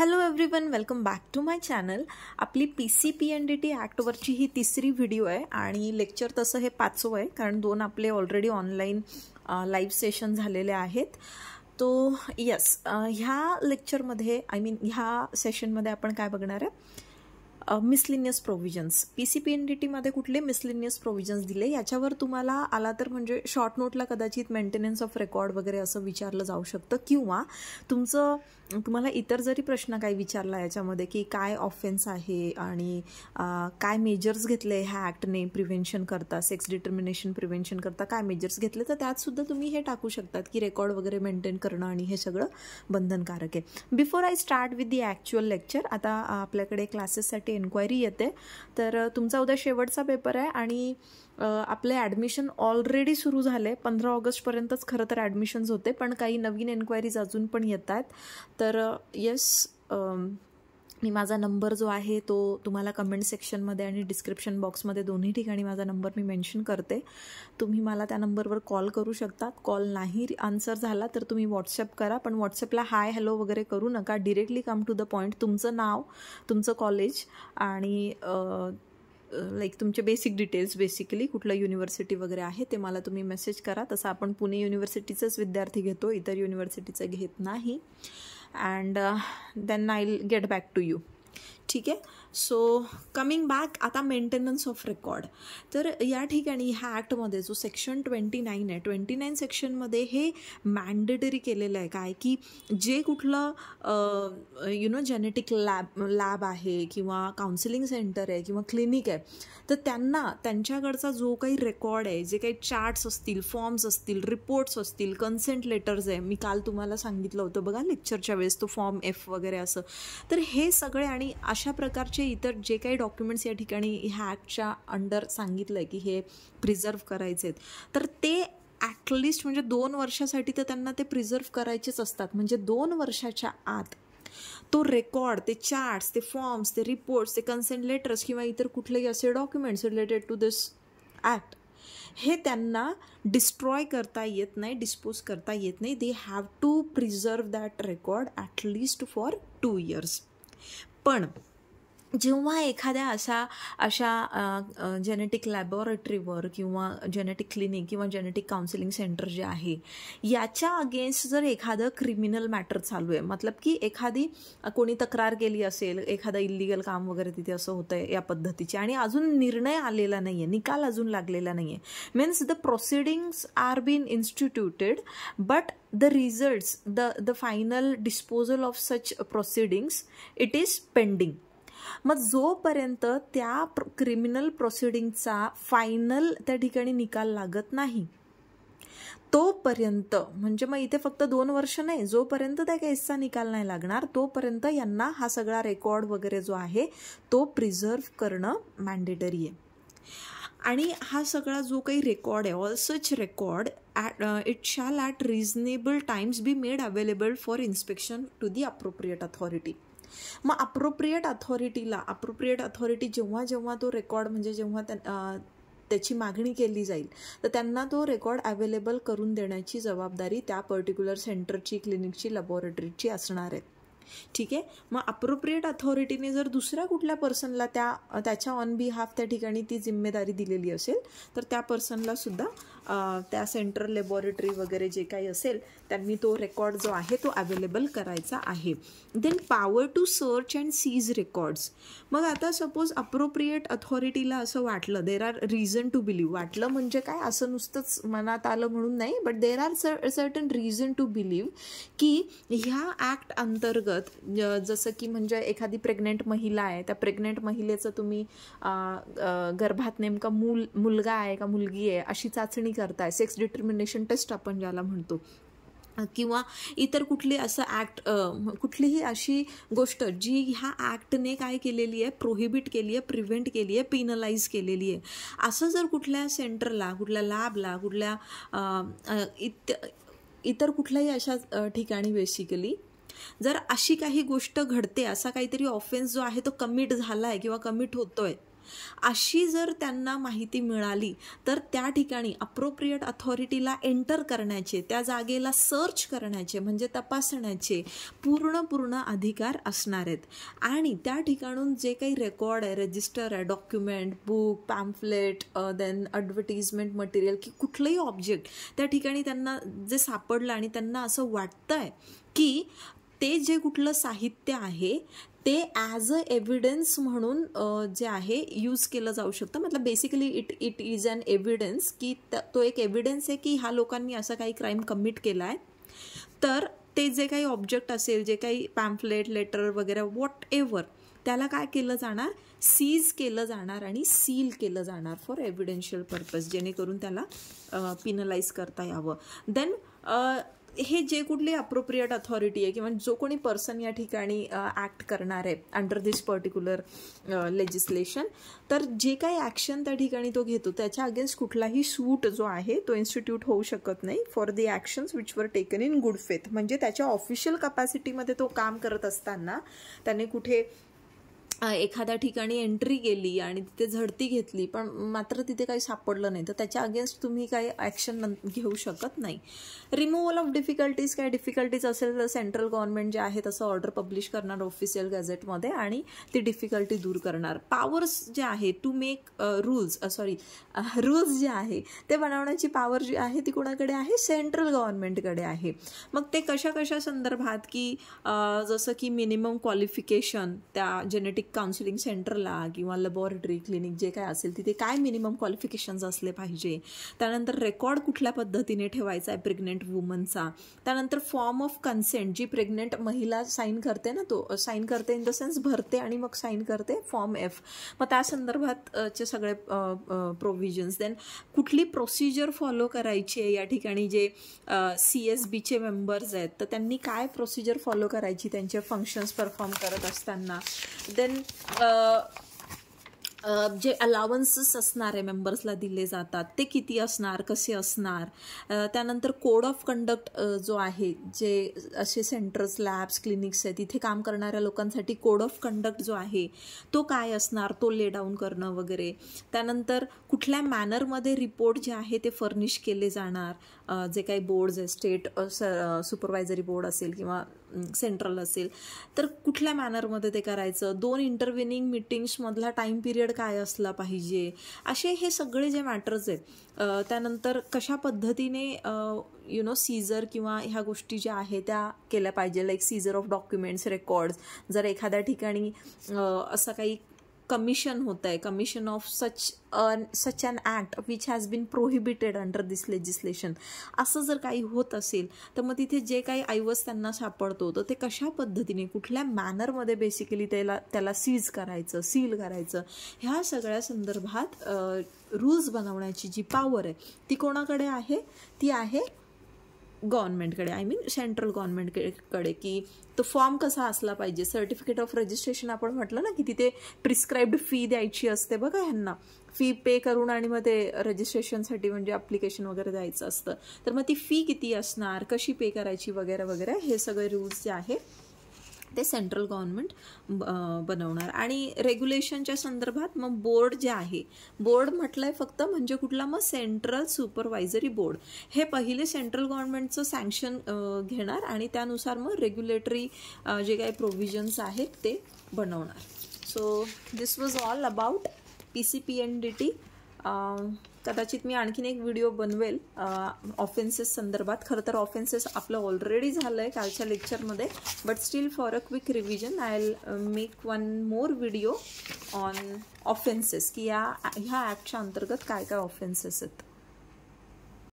hello everyone welcome back to my channel आपली P C P N D T ॲक्टवरची ही तिसरी video आहे आणि लेक्चर तसं हे पाचवं आहे कारण दोन आपले ऑलरेडी ऑनलाईन लाईव्ह सेशन झालेले आहेत तो यस ह्या लेक्चरमध्ये आय मीन ह्या सेशनमध्ये आपण काय बघणार आहे miscellaneous provisions P C P N D टीमध्ये कुठले मिसलिनियस प्रोव्हिजन्स दिले याच्यावर तुम्हाला आला तर म्हणजे शॉर्ट नोटला कदाचित मेंटेनन्स ऑफ रेकॉर्ड वगैरे असं विचारलं जाऊ शकतं किंवा तुमचं तुम्हाला इतर जरी प्रश्न काही विचारला याच्यामध्ये की काय ऑफेन्स आहे आणि काय मेजर्स घेतले ह्या ॲक्टने प्रिव्हेंशन करता सेक्स डिटर्मिनेशन प्रिव्हेंशन करता काय मेजर्स घेतले तर त्यातसुद्धा तुम्ही हे टाकू शकतात की रेकॉर्ड वगैरे मेंटेन करणं आणि हे सगळं बंधनकारक आहे before I start with the actual lecture आता आपल्याकडे क्लासेससाठी एन्क्वायरी येते तर तुमचा उद्या शेवटचा पेपर आहे आणि आपले ॲडमिशन ऑलरेडी सुरू झाले पंधरा ऑगस्टपर्यंतच खरं तर ॲडमिशन्स होते पण काही नवीन एन्क्वायरीज अजून पण येत आहेत तर येस मी माझा नंबर जो आहे तो तुम्हाला कमेंट सेक्शनमध्ये आणि डिस्क्रिप्शन बॉक्समध्ये दोन्ही ठिकाणी माझा नंबर मी मेन्शन करते तुम्ही मला त्या नंबरवर कॉल करू शकता कॉल नाही आन्सर झाला तर तुम्ही व्हॉट्सअप करा पण व्हॉट्सअपला हाय हॅलो वगैरे करू नका directly come to the point तुमचं नाव तुमचं कॉलेज आणि लाईक तुमचे बेसिक डिटेल्स बेसिकली कुठलं युनिव्हर्सिटी वगैरे आहे ते मला तुम्ही मेसेज करा तसं आपण पुणे युनिव्हर्सिटीचाच विद्यार्थी घेतो इतर युनिव्हर्सिटीचं घेत नाही and uh, then i'll get back to you ठीक आहे सो कमिंग बॅक आता मेंटेनन्स ऑफ रेकॉर्ड तर या ठिकाणी ह्या ॲक्टमध्ये जो सेक्शन ट्वेंटी नाईन आहे ट्वेंटी नाईन सेक्शनमध्ये हे मॅन्डेटरी केलेलं आहे काय की जे कुठलं you know genetic lab lab आहे किंवा काउन्सिलिंग सेंटर आहे किंवा क्लिनिक आहे तर त्यांना त्यांच्याकडचा जो काही रेकॉर्ड आहे जे काही चार्ट्स असतील फॉर्म्स असतील रिपोर्ट्स असतील कन्सेंट लेटर्स आहे मी काल तुम्हाला सांगितलं होतं बघा लेक्चरच्या वेळेस तो फॉर्म एफ वगैरे असं तर हे सगळे आणि अशा प्रकारचे इतर जे काही डॉक्युमेंट्स या ठिकाणी ह्या ॲक्टच्या अंडर सांगितलं आहे की हे प्रिझर्व्ह करायचे आहेत तर ते ॲटलिस्ट म्हणजे दोन वर्षासाठी तर त्यांना ते प्रिझर्व्ह करायचेच असतात म्हणजे दोन वर्षाच्या आत तो रेकॉर्ड ते चार्ट्स ते फॉर्म्स ते रिपोर्ट्स ते कन्सेंट लेटर्स किंवा इतर कुठलेही असे documents related to this act हे त्यांना डिस्ट्रॉय करता येत नाही डिस्पोज करता येत नाही they have to preserve that record at least for two years पण जेव्हा एखाद्या अशा अशा जेनेटिक लॅबॉरेटरीवर किंवा जेनेटिक क्लिनिक किंवा जेनेटिक काउन्सिलिंग सेंटर जे आहे याच्या अगेन्स्ट जर एखादं क्रिमिनल मॅटर चालू आहे मतलब की एखादी कोणी तक्रार केली असेल एखादं इलिगल काम वगैरे तिथे असं होतं आहे या पद्धतीचे आणि अजून निर्णय आलेला नाही आहे निकाल अजून लागलेला नाही आहे means the proceedings are been instituted but the results the the final disposal of such proceedings it is pending मग जोपर्यंत त्या क्रिमिनल प्रोसिडिंगचा फायनल त्या ठिकाणी निकाल लागत नाही तोपर्यंत म्हणजे मग इथे फक्त दोन वर्ष नाही जोपर्यंत त्या केसचा निकाल नाही लागणार तोपर्यंत यांना हा सगळा रेकॉर्ड वगैरे जो आहे तो प्रिझर्व करणं मॅन्डेटरी आहे आणि हा सगळा जो काही रेकॉर्ड आहे all such record at it shall at reasonable times be made available for inspection to the appropriate authority मग अप्रोप्रिएट अथॉरिटीला अप्रोप्रिएट अथॉरिटी जेव्हा जेव्हा तो रेकॉर्ड म्हणजे जेव्हा त्याची मागणी केली जाईल तर त्यांना तो रेकॉर्ड अवेलेबल करून देण्याची जबाबदारी त्या पर्टिक्युलर सेंटरची क्लिनिकची लॅबॉरेटरीची असणार आहे ठीक आहे मग अप्रोप्रिएट अथॉरिटीने जर दुसऱ्या कुठल्या पर्सनला त्या त्याच्या ऑन बिहाफ त्या ठिकाणी ती जिम्मेदारी दिलेली असेल तर त्या पर्सनला सुद्धा त्या सेंटर लॅबॉरेटरी वगैरे जे काही असेल त्यांनी तो रेकॉर्ड जो आहे तो अवेलेबल करायचा आहे then power to search and seize records मग आता सपोज अप्रोप्रिएट अथॉरिटीला असं वाटलं there are reason to believe वाटलं म्हणजे काय असं नुसतंच मनात आलं म्हणून नाही but there are certain reason to believe की ह्या ॲक्ट अंतर्गत जसं की म्हणजे एखादी प्रेग्नंट महिला आहे त्या प्रेग्नेंट महिलेचं तुम्ही गर्भात नेमका मूल मुलगा आहे का मुलगी आहे अशी चाचणी करताय सेक्स डिटर्मिनेशन टेस्ट आपण ज्याला म्हणतो किंवा इतर कुठली असं ॲक्ट कुठलीही अशी गोष्ट जी ह्या ॲक्टने काय केलेली आहे प्रोहिबिट केली आहे प्रिव्हेंट केली आहे पिनलाईज केलेली आहे असं जर कुठल्या सेंटरला कुठल्या लॅबला कुठल्या इत इतर कुठल्याही अशा ठिकाणी बेसिकली जर अशी काही गोष्ट घडते असा काहीतरी ऑफेन्स जो आहे तो कमिट झाला आहे किंवा कमिट होतोय अशी जर त्यांना माहिती मिळाली तर त्या ठिकाणी अप्रोप्रिएट अथॉरिटीला एंटर करण्याचे त्या जागेला सर्च करण्याचे म्हणजे तपासण्याचे पूर्ण पूर्ण अधिकार असणार आहेत आणि त्या ठिकाणून जे काही रेकॉर्ड आहे रजिस्टर आहे document book pamphlet then advertisement material की कुठलंही ऑब्जेक्ट त्या ठिकाणी त्यांना जे सापडलं आणि त्यांना असं वाटतं की ते जे कुठलं साहित्य आहे ते ॲज अ एव्हिडन्स म्हणून जे आहे यूज केलं जाऊ शकतं मतलब basically it it is an evidence की तो एक एव्हिडन्स आहे की ह्या लोकांनी असा काही क्राईम कमिट केला आहे तर ते जे काही ऑब्जेक्ट असेल जे काही पॅम्फलेट लेटर वगैरे वॉट एव्हर त्याला काय केलं जाणार सीज केलं जाणार आणि सील केलं जाणार फॉर एव्हिडेन्शियल पर्पज जेणेकरून त्याला पिनलाइज करता यावं देन हे जे कुठली अप्रोप्रिएट अथॉरिटी आहे किंवा जो कोणी पर्सन या ठिकाणी ॲक्ट करणार आहे अंडर दिस पर्टिक्युलर लेजिस्लेशन तर जे काही ॲक्शन त्या ठिकाणी तो घेतो त्याच्या अगेन्स्ट कुठलाही सूट जो आहे तो इन्स्टिट्यूट होऊ शकत नाही for the actions which are taken in good faith म्हणजे त्याच्या ऑफिशियल कपॅसिटीमध्ये तो काम करत असताना त्याने कुठे एखाद्या ठिकाणी एंट्री केली आणि तिथे झडती घेतली पण मात्र तिथे काही सापडलं नाही तर त्याच्या अगेन्स्ट तुम्ही काही ॲक्शन घेऊ शकत नाही रिमूव्हल ऑफ डिफिकल्टीज काय डिफिकल्टीज असेल तर सेंट्रल गव्हर्नमेंट जे आहे तसं ऑर्डर पब्लिश करणार ऑफिशियल गॅझेटमध्ये आणि ती डिफिकल्टी दूर करणार पावर्स जे आहे to make rules sorry rules जे आहे ते बनवण्याची पावर जी आहे ती कोणाकडे आहे सेंट्रल गव्हर्नमेंटकडे आहे मग ते कशा कशा संदर्भात की जसं की मिनिमम क्वालिफिकेशन त्या जेनेटिक काउन्सिलिंग सेंटरला किंवा लॅबॉरेटरी क्लिनिक जे काय असेल तिथे काय मिनिमम क्वालिफिकेशन्स असले पाहिजे त्यानंतर रेकॉर्ड कुठल्या पद्धतीने ठेवायचा आहे प्रेग्नेंट वुमनचा त्यानंतर फॉर्म ऑफ कन्सेंट जी प्रेग्नेंट महिला साईन करते ना तो साईन करते इन द सेन्स भरते आणि मग साईन करते फॉर्म एफ मग त्या संदर्भात चे सगळे प्रोविजन्स देन कुठली प्रोसिजर फॉलो करायची आहे या ठिकाणी जे सी एस बीचे मेंबर्स आहेत तर त्यांनी काय प्रोसिजर फॉलो करायची त्यांचे फंक्शन्स परफॉर्म करत असताना देन जे अलावन्सेस असणारे मेंबर्सला दिले जातात ते किती असणार कसे असणार त्यानंतर कोड ऑफ कंडक्ट जो आहे जे असे सेंटर्स लॅब्स क्लिनिक्स आहेत तिथे काम करणाऱ्या लोकांसाठी कोड ऑफ कंडक्ट जो आहे तो काय असणार तो ले डाऊन करणं वगैरे त्यानंतर कुठल्या मॅनरमध्ये रिपोर्ट जे आहे ते फर्निश केले जाणार जे काही बोर्ड्स आहे स्टेट सुपरवायझरी बोर्ड असेल किंवा सेंट्रल असेल तर कुठल्या मॅनरमध्ये ते करायचं दोन इंटरव्हिनिंग मिटिंग्समधला टाईम पिरियड काय असला पाहिजे असे हे सगळे जे मॅटर्स आहेत त्यानंतर कशा पद्धतीने यु नो सीझर किंवा ह्या गोष्टी ज्या आहेत त्या केल्या पाहिजे like seizure of documents records जर एखाद्या ठिकाणी असं काही कमिशन होत आहे commission of such an such an act which has been prohibited under this legislation असं जर काही होत असेल तर मग तिथे जे काही ऐवज त्यांना सापडतो तर ते कशा पद्धतीने कुठल्या मॅनरमध्ये बेसिकली त्याला त्याला सीज करायचं सील करायचं ह्या सगळ्या संदर्भात रूल्स बनवण्याची जी पावर आहे ती कोणाकडे आहे ती आहे गव्हर्नमेंटकडे आय मीन सेंट्रल गव्हर्नमेंटकडे की तो फॉर्म कसा असला पाहिजे सर्टिफिकेट ऑफ रजिस्ट्रेशन आपण म्हटलं ना की तिथे प्रिस्क्राईब्ड फी द्यायची असते बघा ह्यांना फी पे करून आणि मग ते रजिस्ट्रेशनसाठी म्हणजे ॲप्लिकेशन वगैरे द्यायचं असतं तर मग ती फी किती असणार कशी पे करायची वगैरे वगैरे हे सगळे रूल्स जे आहे ते सेंट्रल गव्हर्नमेंट बनवणार आणि रेग्युलेशनच्या संदर्भात मग बोर्ड जे आहे बोर्ड म्हटलं आहे फक्त म्हणजे कुठला मग सेंट्रल सुपरवायझरी बोर्ड हे पहिले सेंट्रल गव्हर्नमेंटचं सँक्शन घेणार आणि त्यानुसार मग रेग्युलेटरी जे काही प्रोव्हिजन्स आहेत ते बनवणार so this was all about P C P N D T कदाचित मी आणखीन एक व्हिडिओ बनवेल ऑफेन्सेस संदर्भात खरं तर ऑफेन्सेस आपलं ऑलरेडी झालं आहे कालच्या लेक्चरमध्ये but still for a quick revision I make one more video on offences की या ह्या ॲपच्या अंतर्गत काय काय ऑफेन्सेस आहेत